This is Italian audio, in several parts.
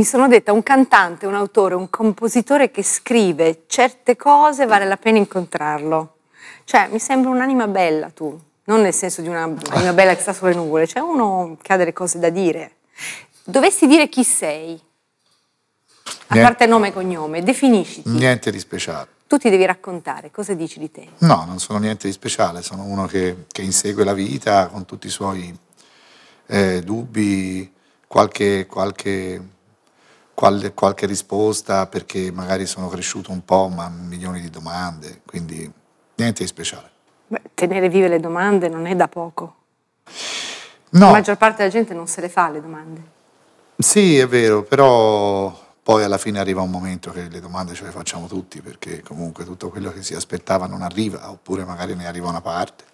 mi sono detta un cantante, un autore, un compositore che scrive certe cose vale la pena incontrarlo. Cioè, mi sembra un'anima bella tu, non nel senso di un'anima bella che sta sulle nuvole, cioè uno che ha delle cose da dire. Dovessi dire chi sei, a niente, parte nome e cognome, definisciti. Niente di speciale. Tu ti devi raccontare, cosa dici di te? No, non sono niente di speciale, sono uno che, che insegue la vita con tutti i suoi eh, dubbi, qualche, qualche qual- qualche risposta perché magari sono cresciuto un po', ma milioni di domande, quindi niente di speciale. Beh, tenere vive le domande non è da poco. No. La maggior parte della gente non se le fa le domande. Sì, è vero, però poi alla fine arriva un momento che le domande ce le facciamo tutti perché comunque tutto quello che si aspettava non arriva, oppure magari ne arriva una parte.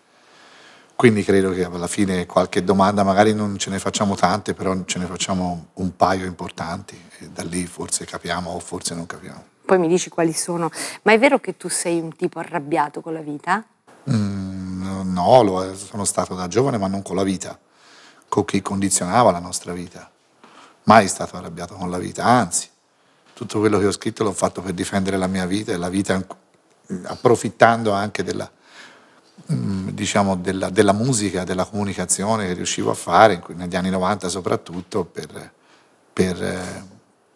Quindi credo che alla fine qualche domanda, magari non ce ne facciamo tante, però ce ne facciamo un paio importanti e da lì forse capiamo o forse non capiamo. Poi mi dici quali sono. Ma è vero che tu sei un tipo arrabbiato con la vita? Mm, no, lo eh, sono stato da giovane, ma non con la vita, con chi condizionava la nostra vita. Mai stato arrabbiato con la vita, anzi, tutto quello che ho scritto l'ho fatto per difendere la mia vita e la vita mm, approfittando anche della, Mm, diciamo, della, della, musica, della comunicazione che riuscivo a fare negli anni 90 soprattutto per, per,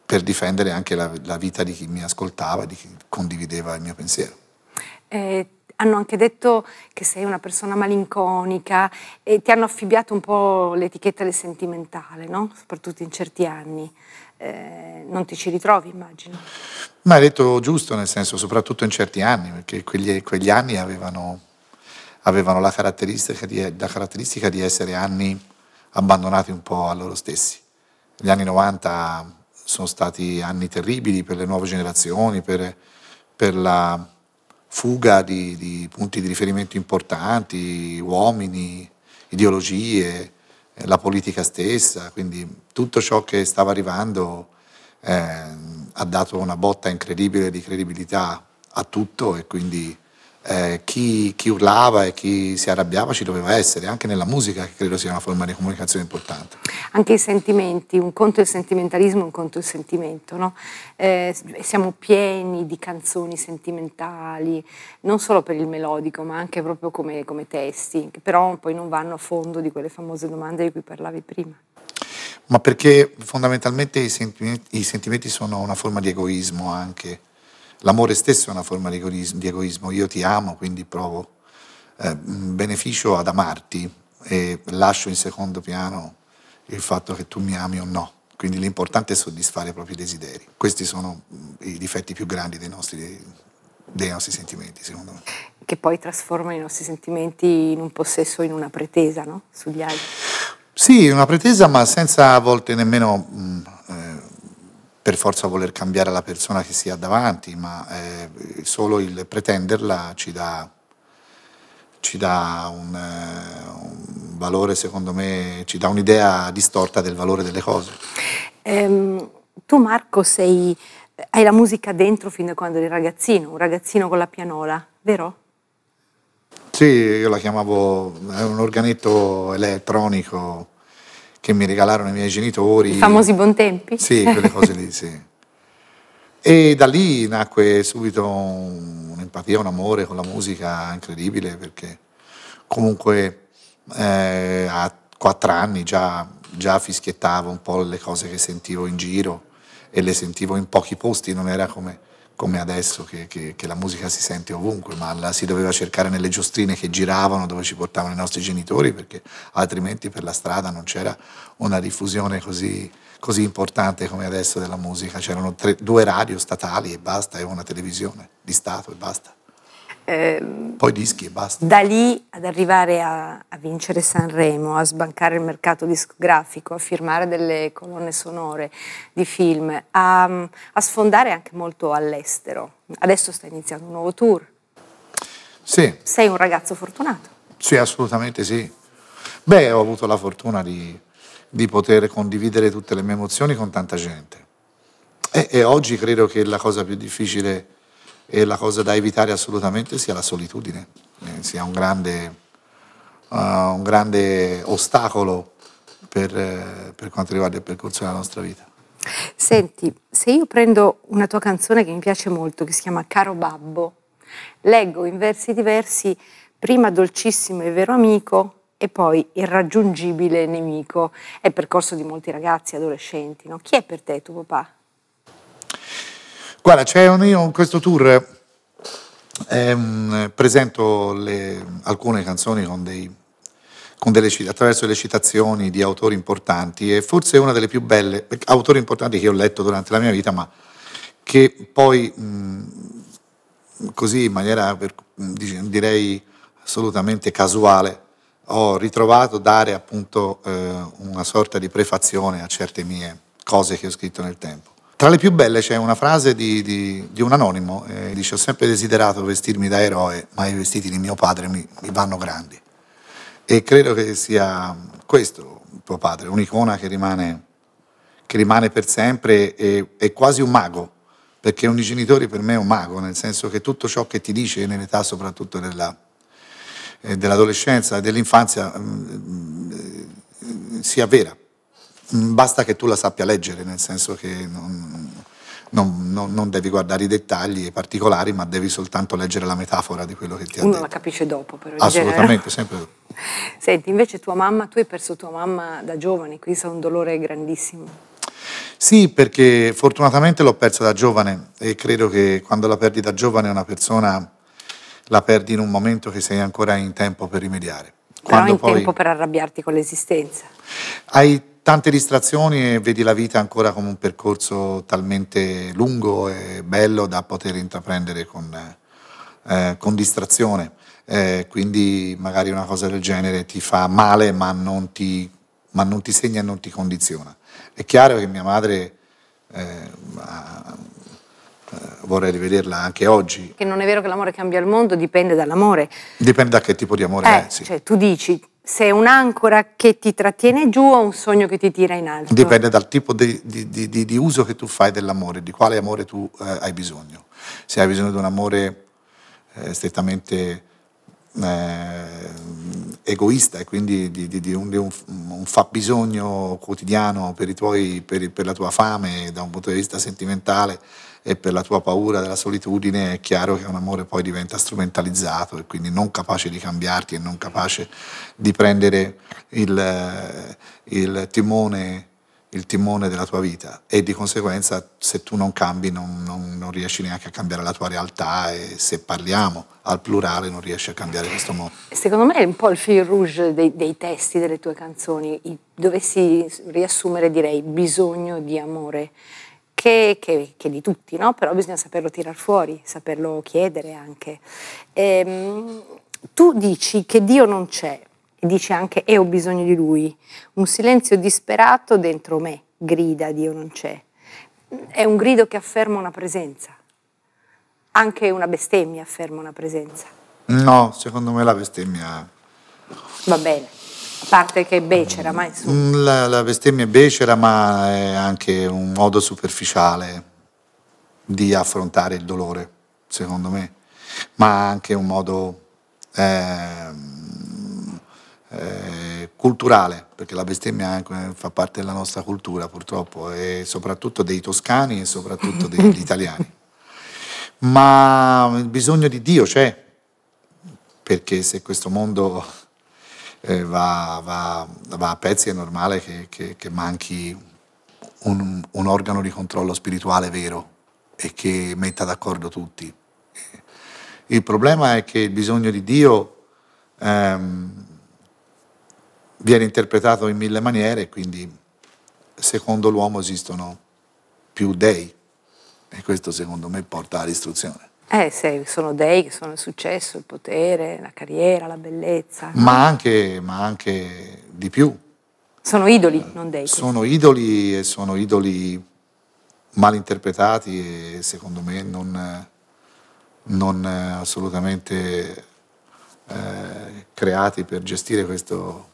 per difendere anche la, la, vita di chi mi ascoltava, di chi condivideva il mio pensiero. Eh, hanno anche detto che sei una persona malinconica e ti hanno affibbiato un po' l'etichetta del sentimentale, no? soprattutto in certi anni. Eh, non ti ci ritrovi, immagino. Ma hai detto giusto, nel senso, soprattutto in certi anni, perché quegli, quegli anni avevano avevano la caratteristica di, la caratteristica di essere anni abbandonati un po' a loro stessi. Gli anni 90 sono stati anni terribili per le nuove generazioni, per, per la fuga di, di, punti di riferimento importanti, uomini, ideologie, la politica stessa, quindi tutto ciò che stava arrivando eh, ha dato una botta incredibile di credibilità a tutto e quindi eh, chi, chi, urlava e chi si arrabbiava ci doveva essere, anche nella musica che credo sia una forma di comunicazione importante. Anche i sentimenti, un conto è il sentimentalismo, un conto è il sentimento, no? eh, siamo pieni di canzoni sentimentali, non solo per il melodico ma anche proprio come, come testi, che però poi non vanno a fondo di quelle famose domande di cui parlavi prima ma perché fondamentalmente i sentimenti, i sentimenti, sono una forma di egoismo anche, L'amore stesso è una forma di egoismo, io ti amo, quindi provo eh, beneficio ad amarti e lascio in secondo piano il fatto che tu mi ami o no. Quindi l'importante è soddisfare i propri desideri. Questi sono mm, i difetti più grandi dei nostri, dei nostri sentimenti, secondo me. Che poi trasformano i nostri sentimenti in un possesso, in una pretesa no? sugli altri. Sì, una pretesa, ma senza a volte nemmeno mh, mm, eh, per forza voler cambiare la persona che si ha davanti, ma eh, solo il pretenderla ci dà, ci dà un, eh, un, valore, secondo me, ci dà un'idea distorta del valore delle cose. Ehm, tu Marco sei, hai la musica dentro fin da quando eri ragazzino, un ragazzino con la pianola, vero? Sì, io la chiamavo, è un organetto elettronico, che mi regalarono i miei genitori. I famosi buontempi? Sì, quelle cose lì, sì. E da lì nacque subito un'empatia, un amore con la musica incredibile, perché comunque eh, a quattro anni già, già, fischiettavo un po' le cose che sentivo in giro e le sentivo in pochi posti, non era come come adesso che, che, che, la musica si sente ovunque, ma la si doveva cercare nelle giostrine che giravano dove ci portavano i nostri genitori, perché altrimenti per la strada non c'era una diffusione così, così, importante come adesso della musica. C'erano due radio statali e basta, e una televisione di Stato e basta. Ehm, Poi dischi e basta. Da lì ad arrivare a, a, vincere Sanremo, a sbancare il mercato discografico, a firmare delle colonne sonore di film, a, a sfondare anche molto all'estero. Adesso sta iniziando un nuovo tour. Sì. Sei un ragazzo fortunato. Sì, assolutamente sì. Beh, ho avuto la fortuna di, di poter condividere tutte le mie emozioni con tanta gente. E, e oggi credo che la cosa più difficile e la cosa da evitare assolutamente sia la solitudine, eh, sia un grande, uh, un grande ostacolo per, eh, per quanto riguarda il percorso della nostra vita. Senti, se io prendo una tua canzone che mi piace molto, che si chiama Caro Babbo, leggo in versi diversi prima dolcissimo e vero amico e poi irraggiungibile nemico. È il percorso di molti ragazzi, adolescenti. No? Chi è per te tuo papà? Guarda, c'è un, io, questo tour ehm, presento le, alcune canzoni con dei, con delle, attraverso le citazioni di autori importanti e forse una delle più belle, autori importanti che ho letto durante la mia vita, ma che poi mh, così in maniera per, direi assolutamente casuale ho ritrovato dare appunto eh, una sorta di prefazione a certe mie cose che ho scritto nel tempo. Tra le più belle c'è una frase di, di, di un anonimo, eh, dice ho sempre desiderato vestirmi da eroe, ma i vestiti di mio padre mi, mi vanno grandi. E credo che sia questo tuo padre, un'icona che rimane, che rimane per sempre e è quasi un mago, perché ogni genitore per me è un mago, nel senso che tutto ciò che ti dice nell'età soprattutto della, eh, dell'adolescenza e dell'infanzia mh, mm, eh, mh, sia vera. Mm, basta che tu la sappia leggere, nel senso che non, non, non, non, devi guardare i dettagli i particolari, ma devi soltanto leggere la metafora di quello che ti ha Uno detto. Uno la capisce dopo, però. Assolutamente, sempre. Senti, invece tua mamma, tu hai perso tua mamma da giovane, quindi è un dolore grandissimo. Sì, perché fortunatamente l'ho persa da giovane e credo che quando la perdi da giovane una persona la perdi in un momento che sei ancora in tempo per rimediare. Però quando in poi... tempo per arrabbiarti con l'esistenza. Hai tante distrazioni e vedi la vita ancora come un percorso talmente lungo e bello da poter intraprendere con, eh, con distrazione. Eh, quindi magari una cosa del genere ti fa male ma non ti, ma non ti segna e non ti condiziona. È chiaro che mia madre... Eh, ma, eh, vorrei rivederla anche oggi. Che non è vero che l'amore cambia il mondo, dipende dall'amore. Dipende da che tipo di amore eh, è. Sì. Cioè, tu dici se è un'ancora che ti trattiene giù o un sogno che ti tira in alto. Dipende dal tipo di, di, di, di uso che tu fai dell'amore, di quale amore tu eh, hai bisogno. Se hai bisogno di un amore eh, strettamente eh, egoista e quindi di, di, di, un, di un, un, fabbisogno quotidiano per, tuoi, per, per, la tua fame da un punto di vista sentimentale e per la tua paura della solitudine è chiaro che un amore poi diventa strumentalizzato e quindi non capace di cambiarti e non capace di prendere il, eh, il, timone, il timone, della tua vita e di conseguenza se tu non cambi non, non, non riesci neanche a cambiare la tua realtà e se parliamo al plurale non riesci a cambiare questo mondo. Secondo me è un po' il fil rouge dei, dei testi delle tue canzoni, dovessi riassumere direi bisogno di amore che, che, che di tutti, no? però bisogna saperlo tirar fuori, saperlo chiedere anche. Ehm, tu dici che Dio non c'è e dici anche e ho bisogno di Lui, un silenzio disperato dentro me grida Dio non c'è, è un grido che afferma una presenza, anche una bestemmia afferma una presenza. No, secondo me la bestemmia... Va bene parte che è becera, ma insomma. Mm, la, la bestemmia è becera, ma è anche un modo superficiale di affrontare il dolore, secondo me, ma anche un modo eh, eh, culturale, perché la bestemmia fa parte della nostra cultura purtroppo, e soprattutto dei toscani e soprattutto degli italiani. Ma il bisogno di Dio c'è, perché se questo mondo eh, va, va, va, a pezzi, è normale che, che, che manchi un, un, organo di controllo spirituale vero e che metta d'accordo tutti. Il problema è che il bisogno di Dio ehm, viene interpretato in mille maniere, quindi secondo l'uomo esistono più dei e questo secondo me porta all'istruzione. Eh, se sono dei che sono il successo, il potere, la carriera, la bellezza. Ma anche, ma anche di più. Sono idoli, eh, non dei. Sono idoli e sono idoli mal interpretati e secondo me non, non eh, assolutamente eh, creati per gestire questo,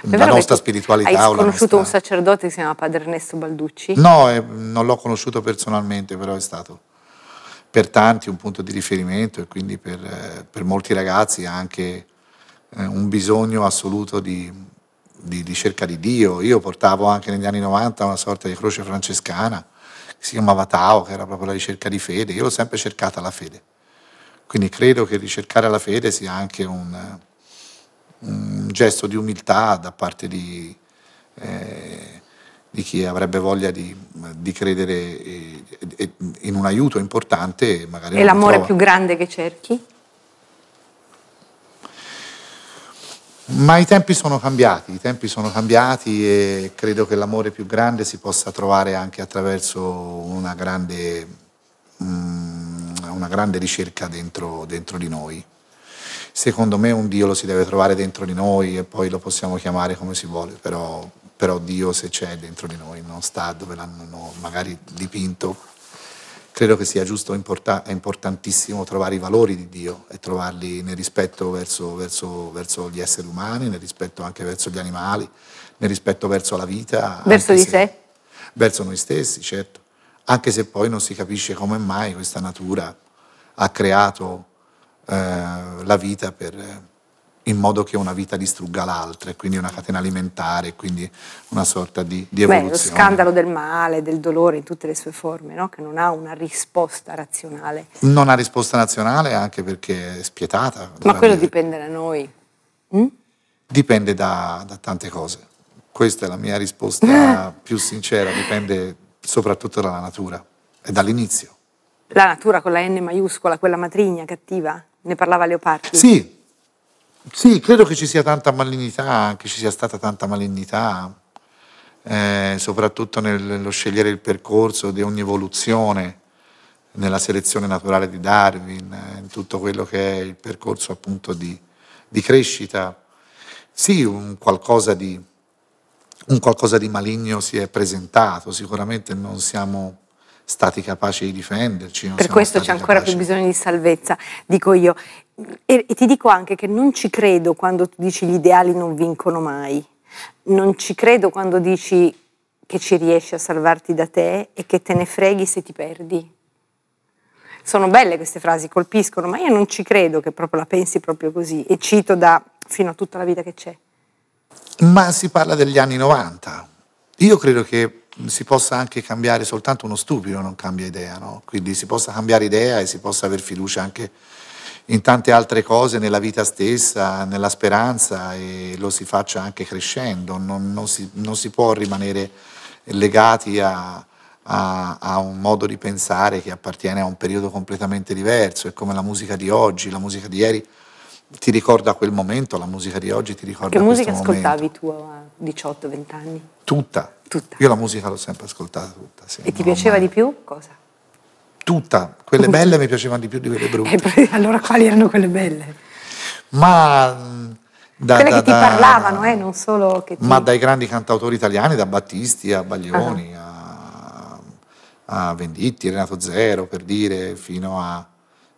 la nostra spiritualità. Hai conosciuto nostra... un sacerdote che si chiama Padre Ernesto Balducci? No, eh, non l'ho conosciuto personalmente, però è stato per tanti un punto di riferimento e quindi per, eh, per molti ragazzi anche eh, un bisogno assoluto di, di, ricerca di Dio. Io portavo anche negli anni 90 una sorta di croce francescana che si chiamava Tao, che era proprio la ricerca di fede. Io l'ho sempre cercata la fede. Quindi credo che ricercare la fede sia anche un, un gesto di umiltà da parte di, eh, di chi avrebbe voglia di, di credere in un aiuto importante. E, e l'amore più grande che cerchi? Ma i tempi sono cambiati, i tempi sono cambiati e credo che l'amore più grande si possa trovare anche attraverso una grande, mm, una grande ricerca dentro, dentro, di noi. Secondo me un Dio lo si deve trovare dentro di noi e poi lo possiamo chiamare come si vuole, però però Dio se c'è dentro di noi, non sta dove l'hanno magari dipinto. Credo che sia giusto, è importantissimo trovare i valori di Dio e trovarli nel rispetto verso, verso, verso gli esseri umani, nel rispetto anche verso gli animali, nel rispetto verso la vita. Verso di se, sé? Verso noi stessi, certo. Anche se poi non si capisce come mai questa natura ha creato eh, la vita per in modo che una vita distrugga l'altra, e quindi una catena alimentare, quindi una sorta di, di evoluzione. Beh, lo scandalo del male, del dolore in tutte le sue forme, no? che non ha una risposta razionale. Non ha risposta razionale anche perché è spietata. Ma quello mia... dipende da noi. Mm? Dipende da, da tante cose. Questa è la mia risposta più sincera, dipende soprattutto dalla natura e dall'inizio. La natura con la N maiuscola, quella matrigna cattiva, ne parlava Leopardi. Sì, sì, credo che ci sia tanta malignità, che ci sia stata tanta malignità, eh, soprattutto nello scegliere il percorso di ogni evoluzione nella selezione naturale di Darwin, eh, in tutto quello che è il percorso appunto di, di crescita. Sì, un qualcosa, di, un qualcosa di maligno si è presentato, sicuramente non siamo stati capaci di difenderci. per questo c'è ancora capaci. più bisogno di salvezza, dico io e, e ti dico anche che non ci credo quando tu dici gli ideali non vincono mai, non ci credo quando dici che ci riesci a salvarti da te e che te ne freghi se ti perdi. Sono belle queste frasi, colpiscono, ma io non ci credo che proprio la pensi proprio così e cito da fino a tutta la vita che c'è. Ma si parla degli anni 90. Io credo che si possa anche cambiare, soltanto uno stupido non cambia idea, no? quindi si possa cambiare idea e si possa avere fiducia anche in tante altre cose, nella vita stessa, nella speranza e lo si faccia anche crescendo, non, non, si, non si, può rimanere legati a, a, a, un modo di pensare che appartiene a un periodo completamente diverso, è come la musica di oggi, la musica di ieri ti ricorda quel momento, la musica di oggi ti ricorda che musica ascoltavi tu a 18-20 anni? Tutta. tutta. Io la musica l'ho sempre ascoltata tutta. Sì, e ti piaceva mai... di più cosa? tutta. Quelle belle mi piacevano di più di quelle brutte. Eh, allora quali erano quelle belle? Ma... Da, quelle da, che ti parlavano, eh, non solo che ti... Ma dai grandi cantautori italiani, da Battisti a Baglioni, ah. a, a, Venditti, Renato Zero, per dire, fino, a,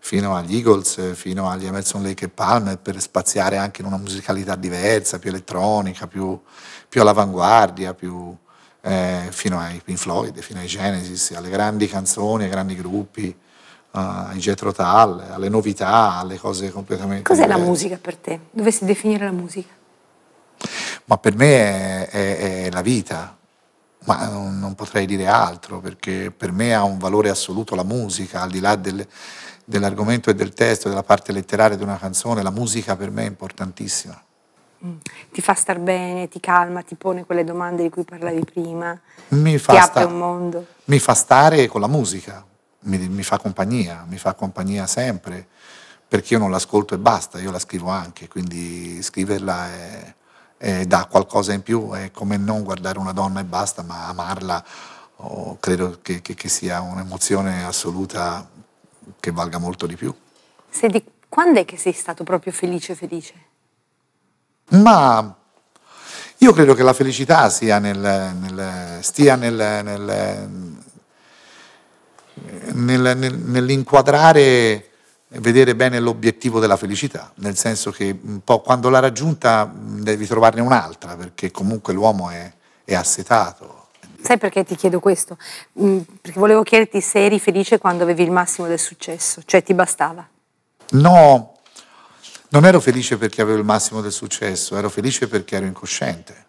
fino agli Eagles, fino agli Emerson Lake e Palmer, per spaziare anche in una musicalità diversa, più elettronica, più, più all'avanguardia, più eh, fino ai Pink Floyd, fino ai Genesis, alle grandi canzoni, ai grandi gruppi, uh, ai Jet Rotal, alle novità, alle cose completamente... Cos'è diverse. la musica per te? Dovessi definire la musica? Ma per me è, è, è la vita, ma non, non, potrei dire altro perché per me ha un valore assoluto la musica, al di là del, dell'argomento e del testo, della parte letteraria di una canzone, la musica per me è importantissima. Mm. ti fa star bene, ti calma, ti pone quelle domande di cui parlavi prima, mi fa ti apre un mondo. Mi fa stare con la musica, mi, mi, fa compagnia, mi fa compagnia sempre, perché io non l'ascolto e basta, io la scrivo anche, quindi scriverla è, è dà qualcosa in più, è come non guardare una donna e basta, ma amarla oh, credo che, che, che sia un'emozione assoluta che valga molto di più. Se quando è che sei stato proprio felice felice? Ma io credo che la felicità sia nel, nel, stia nel, nell'inquadrare e vedere bene l'obiettivo della felicità, nel senso che un po' quando l'ha raggiunta devi trovarne un'altra, perché comunque l'uomo è, è assetato. Sai perché ti chiedo questo? Perché volevo chiederti se eri felice quando avevi il massimo del successo, cioè ti bastava. No, non ero felice perché avevo il massimo del successo, ero felice perché ero incosciente.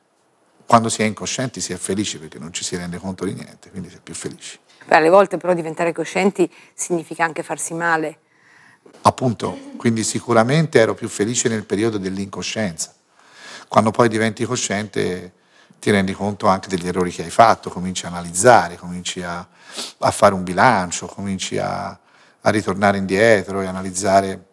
Quando si è incoscienti si è felici perché non ci si rende conto di niente, quindi si è più felici. Beh, alle volte però diventare coscienti significa anche farsi male. Appunto, quindi sicuramente ero più felice nel periodo dell'incoscienza. Quando poi diventi cosciente ti rendi conto anche degli errori che hai fatto, cominci a analizzare, cominci a, a fare un bilancio, cominci a, a ritornare indietro e analizzare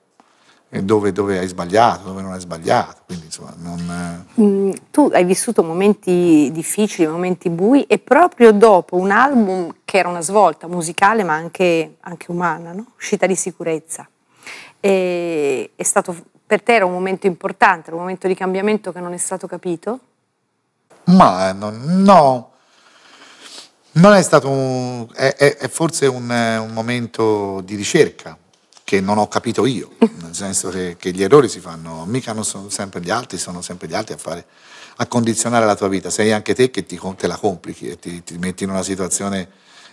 dove, dove, hai sbagliato, dove non hai sbagliato. Quindi, insomma, non... mm, tu hai vissuto momenti difficili, momenti bui e proprio dopo un album che era una svolta musicale ma anche, anche umana, no? uscita di sicurezza. E, è stato, per te era un momento importante, un momento di cambiamento che non è stato capito? Ma eh, no, no. non è stato un, è, è, è forse un, eh, un momento di ricerca, che non ho capito io, nel senso che, che gli errori si fanno, mica non sono sempre gli altri, sono sempre gli altri a fare a condizionare la tua vita, sei anche te che ti, te la complichi e ti, ti metti in una situazione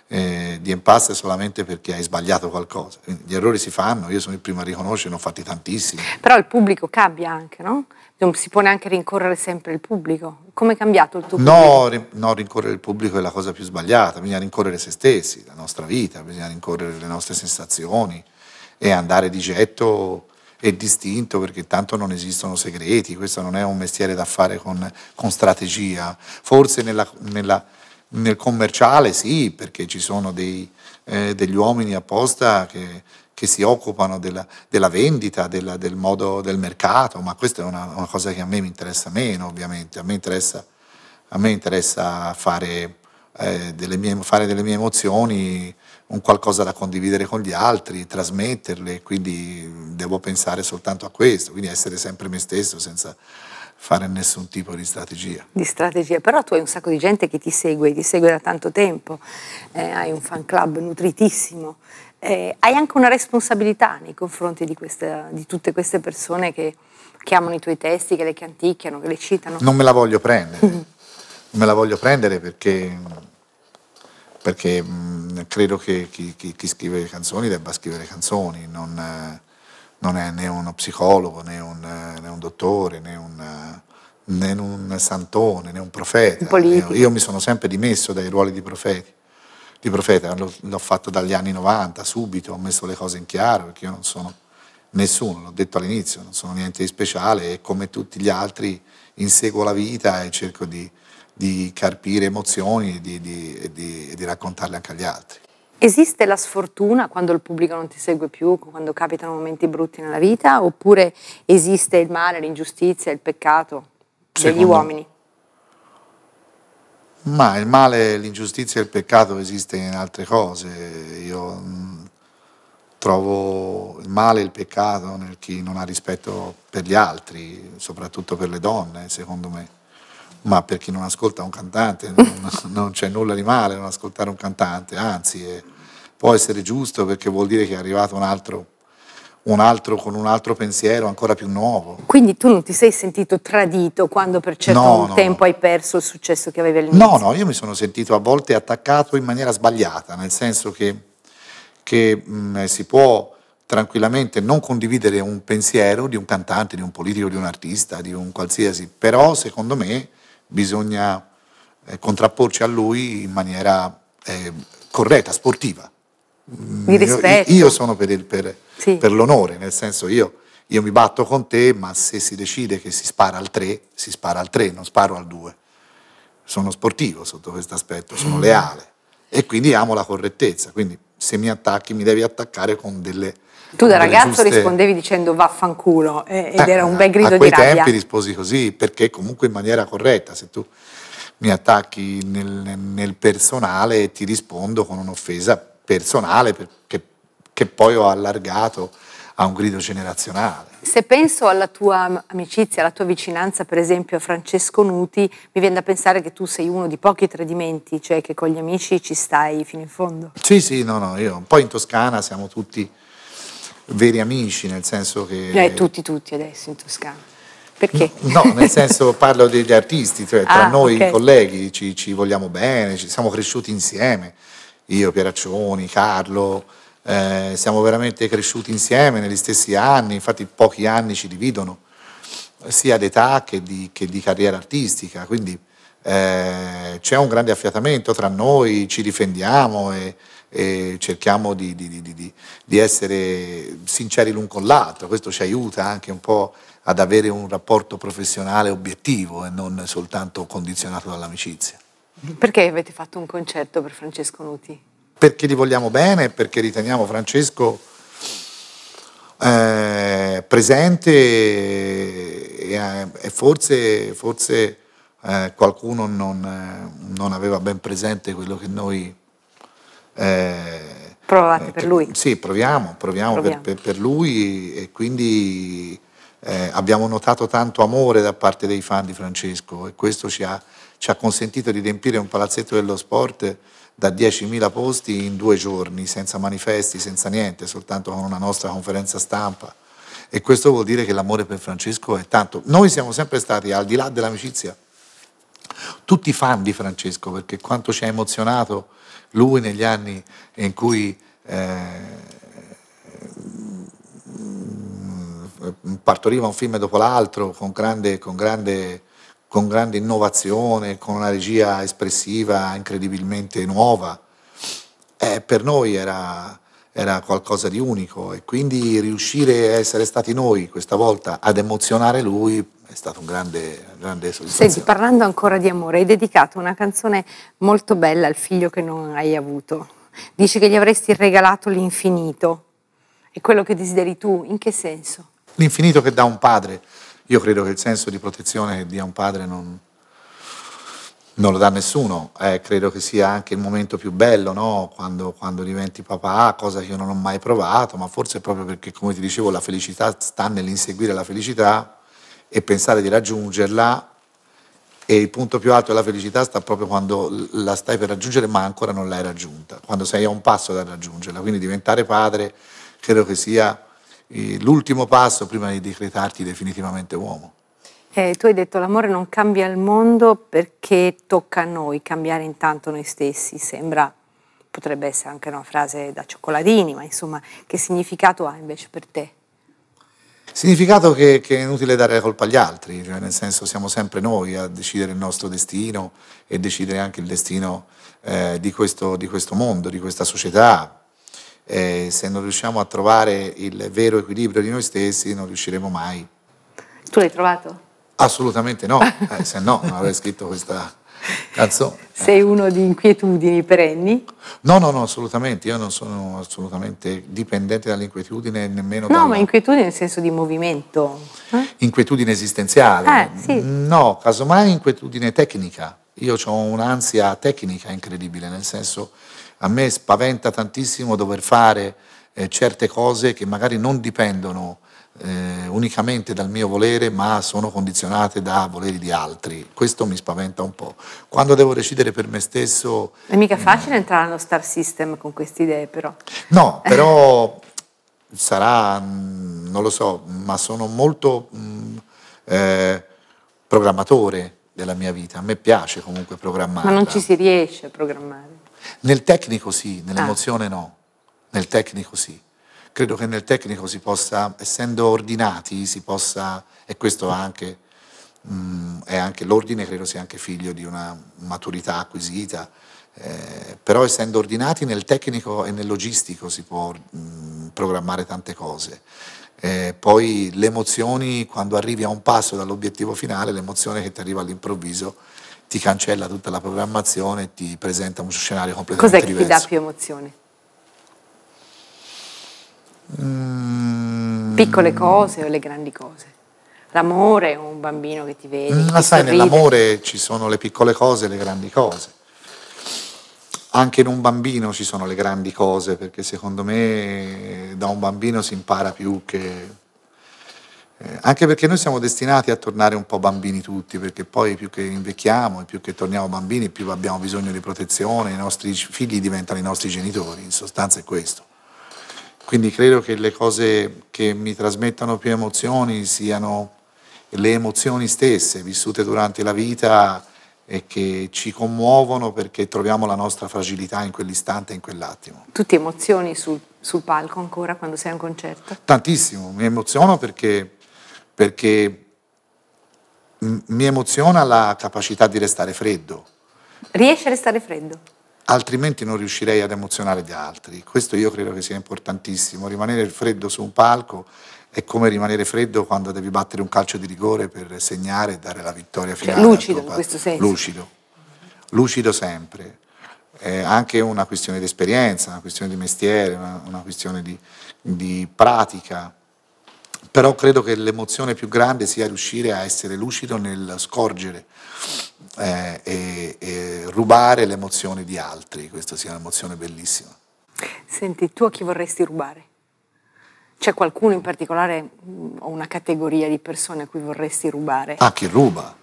eh, di impasse solamente perché hai sbagliato qualcosa. Quindi, gli errori si fanno, io sono il primo a riconoscere, ne ho fatti tantissimi. Però il pubblico cambia anche, no? Non si può neanche rincorrere sempre il pubblico. Come è cambiato il tuo no, pubblico? No, rincorrere il pubblico è la cosa più sbagliata, bisogna rincorrere se stessi, la nostra vita, bisogna rincorrere le nostre sensazioni, e andare di getto e distinto perché tanto non esistono segreti, questo non è un mestiere da fare con, con strategia. Forse nella, nella, nel commerciale sì, perché ci sono dei, eh, degli uomini apposta che, che si occupano della, della vendita, della, del modo del mercato, ma questa è una, una, cosa che a me mi interessa meno ovviamente, a me interessa, a me interessa fare, eh, delle mie, fare delle mie emozioni un qualcosa da condividere con gli altri, trasmetterle, quindi devo pensare soltanto a questo, quindi essere sempre me stesso senza fare nessun tipo di strategia. Di strategia, però tu hai un sacco di gente che ti segue, ti segue da tanto tempo, eh, hai un fan club nutritissimo, eh, hai anche una responsabilità nei confronti di, questa, di tutte queste persone che, che, amano i tuoi testi, che le canticchiano, che le citano. Non me la voglio prendere, non me la voglio prendere perché, perché mm, Mm, credo che chi, chi, chi, scrive le canzoni debba scrivere canzoni, non, non è né uno psicologo, né un, né un dottore, né un, né un, santone, né un profeta. Né, io mi sono sempre dimesso dai ruoli di profeti di profeta, l'ho, l'ho, fatto dagli anni 90, subito ho messo le cose in chiaro perché io non sono nessuno, l'ho detto all'inizio, non sono niente di speciale e come tutti gli altri inseguo la vita e cerco di, di carpire emozioni e di, di, di, di raccontarle anche agli altri. Esiste la sfortuna quando il pubblico non ti segue più, quando capitano momenti brutti nella vita, oppure esiste il male, l'ingiustizia, il peccato degli Secondo... uomini? Ma il male, l'ingiustizia e il peccato esiste in altre cose. Io mm, trovo il male e il peccato nel chi non ha rispetto per gli altri, soprattutto per le donne, secondo me ma per chi non ascolta un cantante non, non c'è nulla di male non ascoltare un cantante, anzi eh, può essere giusto perché vuol dire che è arrivato un altro, un altro con un altro pensiero ancora più nuovo. Quindi tu non ti sei sentito tradito quando per certo no, no, tempo no. hai perso il successo che avevi all'inizio? No, no, io mi sono sentito a volte attaccato in maniera sbagliata, nel senso che, che mh, mm, eh, si può tranquillamente non condividere un pensiero di un cantante, di un politico, di un artista, di un qualsiasi, però secondo me bisogna eh, contrapporci a lui in maniera eh, corretta, sportiva. Io, io, sono per, il, per, sì. per l'onore, nel senso io, io, mi batto con te, ma se si decide che si spara al 3, si spara al 3, non sparo al 2. Sono sportivo sotto questo aspetto, sono mm. leale e quindi amo la correttezza. Quindi se mi attacchi mi devi attaccare con delle tu da ragazzo giuste... rispondevi dicendo vaffanculo eh, ed ah, era un bel grido di rabbia. A quei tempi risposi così perché comunque in maniera corretta, se tu mi attacchi nel, nel personale ti rispondo con un'offesa personale che, che poi ho allargato a un grido generazionale. Se penso alla tua amicizia, alla tua vicinanza, per esempio, a Francesco Nuti, mi viene da pensare che tu sei uno di pochi tradimenti, cioè che con gli amici ci stai fino in fondo. Sì, sì, no, no, io. Poi in Toscana siamo tutti veri amici, nel senso che... Eh, tutti, tutti adesso in Toscana. Perché? No, nel senso parlo degli artisti, cioè tra ah, noi okay. colleghi ci, ci, vogliamo bene, ci siamo cresciuti insieme, io, Pieraccioni, Carlo, eh, siamo veramente cresciuti insieme negli stessi anni, infatti pochi anni ci dividono, sia d'età che di, che di carriera artistica, quindi eh, c'è un grande affiatamento tra noi, ci difendiamo e, e cerchiamo di, di, di, di, essere sinceri l'un con l'altro, questo ci aiuta anche un po' ad avere un rapporto professionale obiettivo e non soltanto condizionato dall'amicizia. Perché avete fatto un concerto per Francesco Nuti? Perché li vogliamo bene, perché riteniamo Francesco eh, presente e, e forse, forse eh, qualcuno non, eh, non, aveva ben presente quello che noi... Eh, Provate eh, per lui. Sì, proviamo, proviamo, proviamo. Per, per, lui e quindi eh, abbiamo notato tanto amore da parte dei fan di Francesco e questo ci ha, ci ha consentito di riempire un palazzetto dello sport da 10.000 posti in due giorni, senza manifesti, senza niente, soltanto con una nostra conferenza stampa. E questo vuol dire che l'amore per Francesco è tanto. Noi siamo sempre stati, al di là dell'amicizia, tutti fan di Francesco, perché quanto ci ha emozionato lui negli anni in cui eh, partoriva un film dopo l'altro con grande, con, grande, con grande, innovazione, con una regia espressiva incredibilmente nuova. Eh, per noi era, era qualcosa di unico e quindi riuscire a essere stati noi questa volta ad emozionare lui è stato un grande, grande soddisfazione. Senti, parlando ancora di amore, hai dedicato una canzone molto bella al figlio che non hai avuto. Dici che gli avresti regalato l'infinito. È quello che desideri tu, in che senso? L'infinito che dà un padre. Io credo che il senso di protezione che dia un padre non, non lo dà nessuno, eh, credo che sia anche il momento più bello, no? quando, quando, diventi papà, cosa che io non ho mai provato, ma forse proprio perché, come ti dicevo, la felicità sta nell'inseguire la felicità, e pensare di raggiungerla e il punto più alto della felicità sta proprio quando la stai per raggiungere ma ancora non l'hai raggiunta, quando sei a un passo da raggiungerla. Quindi diventare padre credo che sia eh, l'ultimo passo prima di decretarti definitivamente uomo. Eh, tu hai detto l'amore non cambia il mondo perché tocca a noi cambiare intanto noi stessi, sembra, potrebbe essere anche una frase da cioccolatini, ma insomma che significato ha invece per te? Significato che, che, è inutile dare la colpa agli altri, cioè nel senso siamo sempre noi a decidere il nostro destino e decidere anche il destino eh, di, questo, di, questo, mondo, di questa società. Eh, se non riusciamo a trovare il vero equilibrio di noi stessi non riusciremo mai. Tu l'hai trovato? Assolutamente no, eh, se no non avrei scritto questa, Cazzo. Sei uno di inquietudini perenni? No, no, no, assolutamente. Io non sono assolutamente dipendente dall'inquietudine nemmeno. No, dalla... ma inquietudine nel senso di movimento. Eh? Inquietudine esistenziale. Eh, sì. No, casomai inquietudine tecnica. Io ho un'ansia tecnica incredibile, nel senso a me spaventa tantissimo dover fare eh, certe cose che magari non dipendono eh, unicamente dal mio volere, ma sono condizionate da voleri di altri. Questo mi spaventa un po'. Quando devo decidere per me stesso... È mica mm. facile eh, entrare nello star system con queste idee, però. No, però sarà, mm, non lo so, ma sono molto mh, mm, eh, programmatore della mia vita. A me piace comunque programmare. Ma non ci si riesce a programmare? Nel tecnico sì, nell'emozione ah. no. Nel tecnico sì credo che nel tecnico si possa, essendo ordinati, si possa, e questo anche, mh, mm, è anche l'ordine, credo sia anche figlio di una maturità acquisita, eh, però essendo ordinati nel tecnico e nel logistico si può mh, mm, programmare tante cose. Eh, poi le emozioni, quando arrivi a un passo dall'obiettivo finale, l'emozione che ti arriva all'improvviso ti cancella tutta la programmazione e ti presenta un scenario completamente diverso. Cos'è che diverso. ti dà più emozione? Mm. Piccole cose o le grandi cose? L'amore o un bambino che ti vede? Ma sai, sorride. nell'amore ci sono le piccole cose e le grandi cose. Anche in un bambino ci sono le grandi cose, perché secondo me eh, da un bambino si impara più che eh, anche perché noi siamo destinati a tornare un po' bambini tutti, perché poi più che invecchiamo, e più che torniamo bambini, più abbiamo bisogno di protezione, i nostri figli diventano i nostri genitori, in sostanza è questo. Quindi credo che le cose che mi trasmettano più emozioni siano le emozioni stesse vissute durante la vita e che ci commuovono perché troviamo la nostra fragilità in quell'istante, in quell'attimo. Tu emozioni sul, sul, palco ancora quando sei a un concerto? Tantissimo, mi emoziono perché, perché mi emoziona la capacità di restare freddo. Riesci a restare freddo? altrimenti non riuscirei ad emozionare gli altri. Questo io credo che sia importantissimo, rimanere freddo su un palco è come rimanere freddo quando devi battere un calcio di rigore per segnare e dare la vittoria cioè, finale. Cioè, lucido in questo senso. Lucido, lucido sempre. È anche una questione di esperienza, una questione di mestiere, una, una questione di, di pratica però credo che l'emozione più grande sia riuscire a essere lucido nel scorgere eh, e, e, rubare le emozioni di altri, questa sia un'emozione bellissima. Senti, tu a chi vorresti rubare? C'è qualcuno in particolare mm, o una categoria di persone a cui vorresti rubare? A ah, chi ruba,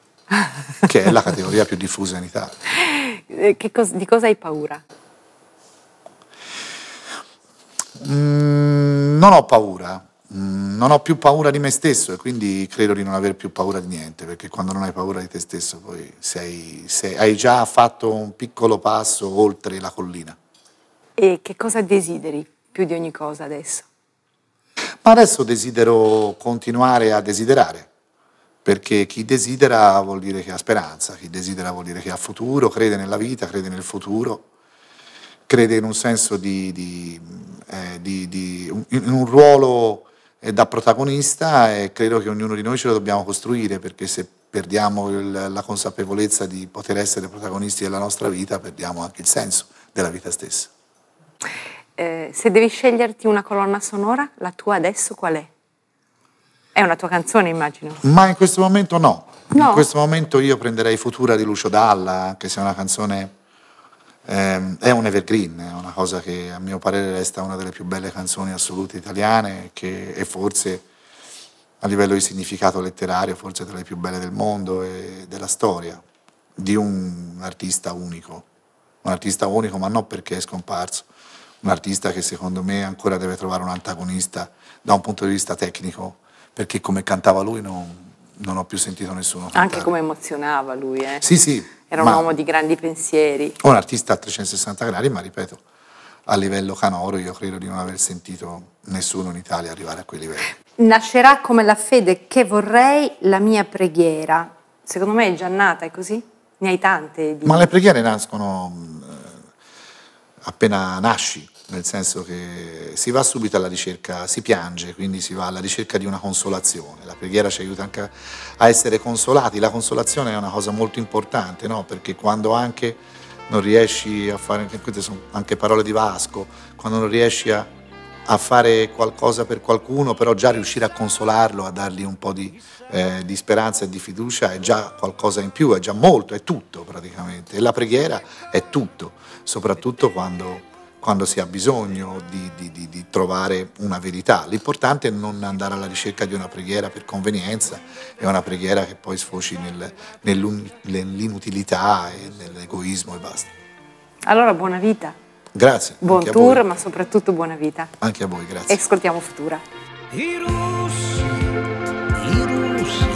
che è la categoria più diffusa in Italia. Eh, cos di cosa hai paura? Mm, non ho paura, Mm, non ho più paura di me stesso e quindi credo di non aver più paura di niente, perché quando non hai paura di te stesso poi sei, sei, hai già fatto un piccolo passo oltre la collina. E che cosa desideri più di ogni cosa adesso? Ma adesso desidero continuare a desiderare, perché chi desidera vuol dire che ha speranza, chi desidera vuol dire che ha futuro, crede nella vita, crede nel futuro, crede in un senso di, di, eh, di, di un, in un ruolo da protagonista e credo che ognuno di noi ce lo dobbiamo costruire perché se perdiamo il, la consapevolezza di poter essere protagonisti della nostra vita, perdiamo anche il senso della vita stessa. Eh, se devi sceglierti una colonna sonora, la tua adesso qual è? È una tua canzone, immagino. Ma in questo momento no. no. In questo momento io prenderei Futura di Lucio Dalla, che sia una canzone eh, è un evergreen, è una cosa che a mio parere resta una delle più belle canzoni assolute italiane che, e forse a livello di significato letterario forse tra le più belle del mondo e della storia di un artista unico, un artista unico ma non perché è scomparso, un artista che secondo me ancora deve trovare un antagonista da un punto di vista tecnico perché come cantava lui non, non ho più sentito nessuno. Cantare. Anche come emozionava lui, eh? Sì, sì, era ma un uomo di grandi pensieri. Un artista a 360 gradi, ma ripeto, a livello canoro io credo di non aver sentito nessuno in Italia arrivare a quei livelli. Nascerà come la fede che vorrei la mia preghiera. Secondo me è già nata, è così? Ne hai tante. Di... Ma le preghiere nascono mm, appena nasci nel senso che si va subito alla ricerca, si piange, quindi si va alla ricerca di una consolazione. La preghiera ci aiuta anche a essere consolati, la consolazione è una cosa molto importante, no? perché quando anche non riesci a fare, queste sono anche parole di Vasco, quando non riesci a, a fare qualcosa per qualcuno, però già riuscire a consolarlo, a dargli un po' di, eh, di, speranza e di fiducia è già qualcosa in più, è già molto, è tutto praticamente. E la preghiera è tutto, soprattutto quando quando si ha bisogno di, di, di, di trovare una verità. L'importante è non andare alla ricerca di una preghiera per convenienza, è una preghiera che poi sfoci nel, nell'inutilità e nell'egoismo e basta. Allora buona vita. Grazie. Buon tour, ma soprattutto buona vita. Anche a voi, grazie. E ascoltiamo Futura. I russi, i russi,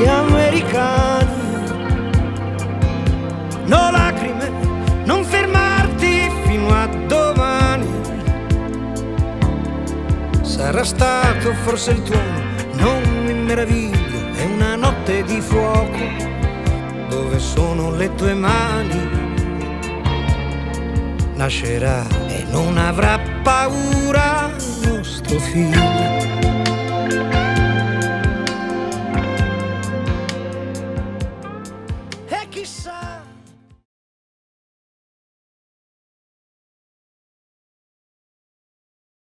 gli americani, no lacrime Sarà stato forse il tuono, non mi meraviglio, è una notte di fuoco. Dove sono le tue mani? Nascerà e non avrà paura il nostro figlio.